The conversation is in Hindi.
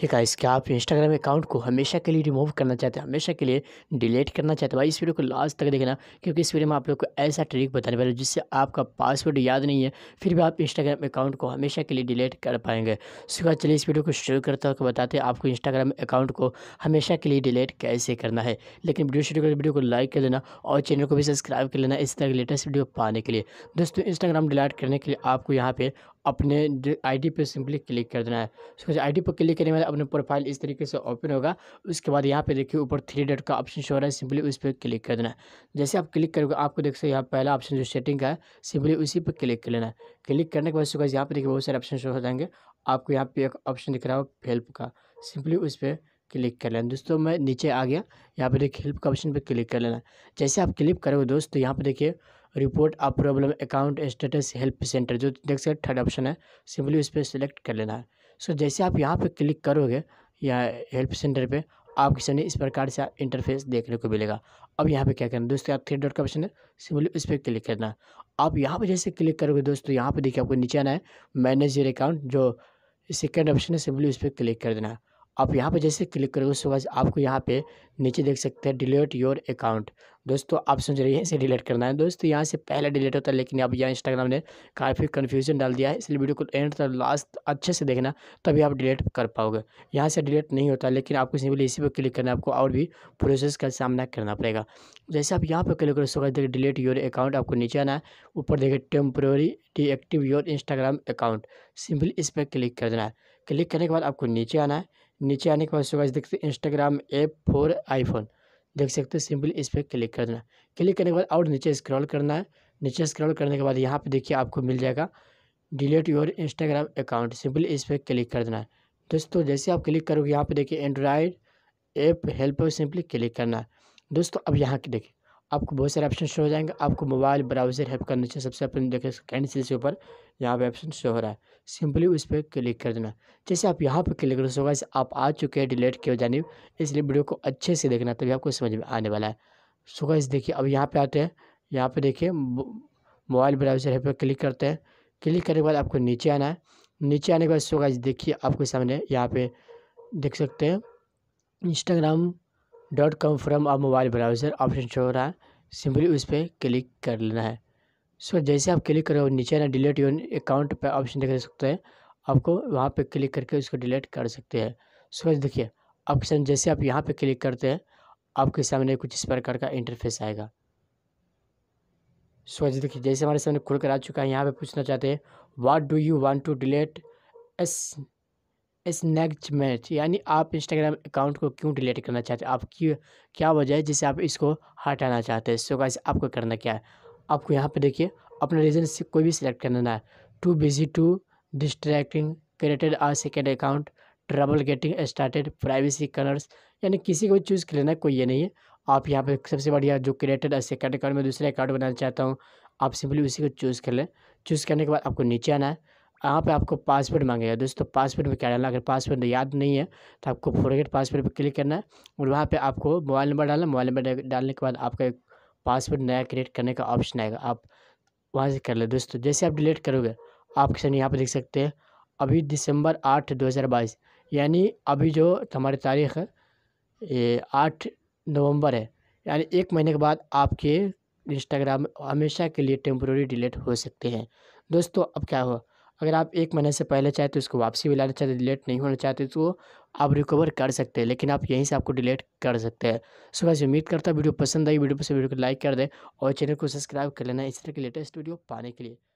है गाइस क्या आप इंस्टाग्राम अकाउंट को हमेशा के लिए रिमूव करना चाहते हैं हमेशा के लिए डिलीट करना चाहते हैं भाई इस वीडियो को लास्ट तक देखना क्योंकि इस वीडियो में आप लोग को ऐसा ट्रिक बताने वाला जिससे आपका पासवर्ड याद नहीं है फिर भी आप इंस्टाग्राम अकाउंट को हमेशा के लिए डिलीट कर पाएंगे उसके चलिए इस वीडियो को शुरू करते हुए बताते हैं आपको इंस्टाग्राम अकाउंट को हमेशा के लिए डिलीट कैसे करना है लेकिन वीडियो शुरू करके वीडियो को लाइक कर देना और चैनल को भी सब्सक्राइब कर लेना इस तरह की लेटेस्ट वीडियो पाने के लिए दोस्तों इंस्टाग्राम डिलीट करने के लिए आपको यहाँ पर अपने आईडी पे सिंपली क्लिक कर देना है उसके आईडी पर क्लिक करने बाद अपने प्रोफाइल इस तरीके से ओपन होगा उसके बाद यहाँ पे देखिए ऊपर थ्री डेट का ऑप्शन शो हो रहा है सिंपली उस पर क्लिक कर देना जैसे आप क्लिक करोगे आपको देख सकते यहाँ पहला ऑप्शन जो सेटिंग का है सिंपली उसी पर क्लिक कर लेना क्लिक करने के बाद उसके यहाँ पर देखिए बहुत सारे ऑप्शन शो हो जाएंगे आपको यहाँ पे एक ऑप्शन दिख रहा हो हेल्प का सिंपली उस पर क्लिक कर लेना दोस्तों मैं नीचे आ गया यहाँ पर देखिए हेल्प का ऑप्शन पर क्लिक कर लेना जैसे आप क्लिक करोगे दोस्त तो यहाँ पर देखिए report a problem account status help centre जो देख सकते थर्ड ऑप्शन है सिंपली उस पर सेलेक्ट कर लेना है सो जैसे आप यहाँ पर क्लिक करोगे या हेल्प सेंटर पे आपके सामने इस प्रकार से इंटरफेस देखने को मिलेगा अब यहाँ पे क्या करना दोस्तों आप थ्री डॉट का ऑप्शन है सिंपली उस पर क्लिक करना आप यहाँ पे जैसे क्लिक करोगे दोस्तों यहाँ पे देखिए आपको नीचे आना है मैनेज योर अकाउंट जो सेकेंड ऑप्शन है सिंपली उस पर क्लिक कर देना है आप यहाँ पे जैसे क्लिक करोगे उसके बाद आपको यहाँ पे नीचे देख सकते हैं डिलीट योर अकाउंट दोस्तों आप सोच रहे हैं इसे डिलीट करना है दोस्तों यहाँ से पहले डिलीट होता है लेकिन अब यहाँ इंस्टाग्राम ने काफ़ी कन्फ्यूजन डाल दिया है इसलिए वीडियो को एंड तक लास्ट अच्छे से देखना तभी आप डिलीट कर पाओगे यहाँ से डिलीट नहीं होता लेकिन आपको सिंपली इसी पर क्लिक करना है आपको और भी प्रोसेस का सामना करना पड़ेगा जैसे आप यहाँ पर क्लिक करो उसके बाद देखिए डिलीट योर अकाउंट आपको नीचे आना है ऊपर देखिए temporary deactivate your Instagram account simply इस पर क्लिक कर देना है क्लिक करने के बाद आपको नीचे आना है नीचे आने के बाद होगा देख सकते इंस्टाग्राम ऐप फॉर आईफोन देख सकते हो सिंपली इस पर क्लिक करना है क्लिक करने के बाद और नीचे स्क्रॉल करना है नीचे स्क्रॉल करने के बाद यहाँ पे देखिए आपको मिल जाएगा delete your Instagram account simply इस पर क्लिक कर देना है दोस्तों जैसे आप क्लिक करोगे यहाँ पे देखिए Android app help simply click करना है दोस्तों अब यहाँ देखिए आपको बहुत सारे ऑप्शन शो हो जाएंगे आपको मोबाइल ब्राउज़र हेल्प करना चाहिए सबसे अपने देखें कैंसिल से ऊपर यहाँ पे ऑप्शन शो हो रहा है सिंपली उस पर क्लिक कर देना जैसे आप यहाँ पर क्लिक करो सोगा आप आ चुके हैं डिलीट की जानी इसलिए वीडियो को अच्छे से देखना तभी आपको समझ में आने वाला है सोगा देखिए अब यहाँ पर आते हैं यहाँ पर देखिए मोबाइल ब्राउज़र हेल्प पर क्लिक करते हैं क्लिक करने के बाद आपको नीचे आना है नीचे आने के बाद सोगा देखिए आपके सामने यहाँ पर देख सकते हैं इंस्टाग्राम डॉट कॉम फ्रॉम आप मोबाइल ब्राउज़र ऑप्शन शो हो रहा है सिंपली उस पर क्लिक कर लेना है सो so, जैसे आप क्लिक करो नीचे ना डिलीट योर अकाउंट पर ऑप्शन देख सकते हैं आपको वहाँ पे क्लिक करके उसको डिलीट कर सकते हैं सो so, देखिए आपके सामने जैसे आप यहाँ पे क्लिक करते हैं आपके सामने कुछ इस प्रकार का इंटरफेस आएगा सो so, देखिए जैसे हमारे सामने खुल कर आ चुका है यहाँ पे पूछना चाहते हैं what do you want to delete एस स्नैक्च मैच यानी आप इंस्टाग्राम अकाउंट को क्यों डिलीट करना चाहते हैं आप क्यों क्या वजह है जिससे आप इसको हटाना चाहते हैं सो गाइस आपको करना क्या है आपको यहाँ पर देखिए अपना रीज़न से कोई भी सिलेक्ट करना है too busy too distracting created a second account trouble getting started privacy colours यानी किसी को चूज़ कर लेना कोई ये नहीं है आप यहाँ पर सबसे बढ़िया जो क्रिएटेड आ सेकेंड अकाउंट में दूसरे अकाउंट बनाना चाहता हूँ आप सिंपली उसी को चूज़ कर लें चूज़ करने के बाद आपको नीचे आना है यहाँ पे आपको पासवर्ड मांगेगा दोस्तों पासवर्ड में क्या डालना अगर पासवर्ड तो याद नहीं है तो आपको फोरगेट पासवर्ड पर क्लिक करना है और वहाँ पे आपको मोबाइल नंबर डालना मोबाइल नंबर डालने के बाद आपका एक पासवर्ड नया क्रिएट करने का ऑप्शन आएगा आप वहाँ से कर ले दोस्तों जैसे आप डिलीट करोगे आप क्वेश्चन यहाँ पर देख सकते हैं अभी दिसंबर आठ दो हज़ार बाईस यानी अभी जो हमारी तारीख है ये आठ नवम्बर है यानी एक महीने के बाद आपके इंस्टाग्राम हमेशा के लिए टेम्प्रोरी डिलीट हो सकते हैं दोस्तों अब क्या हुआ अगर आप एक महीने से पहले चाहे तो इसको वापसी भी लाना चाहते डिलीट नहीं होना चाहते तो आप रिकवर कर सकते हैं लेकिन आप यहीं से आपको डिलीट कर सकते हैं सो बस उम्मीद करता है वीडियो पसंद आई वीडियो पसंद वीडियो को लाइक कर दें और चैनल को सब्सक्राइब कर लेना इस तरह के लेटेस्ट वीडियो पाने के लिए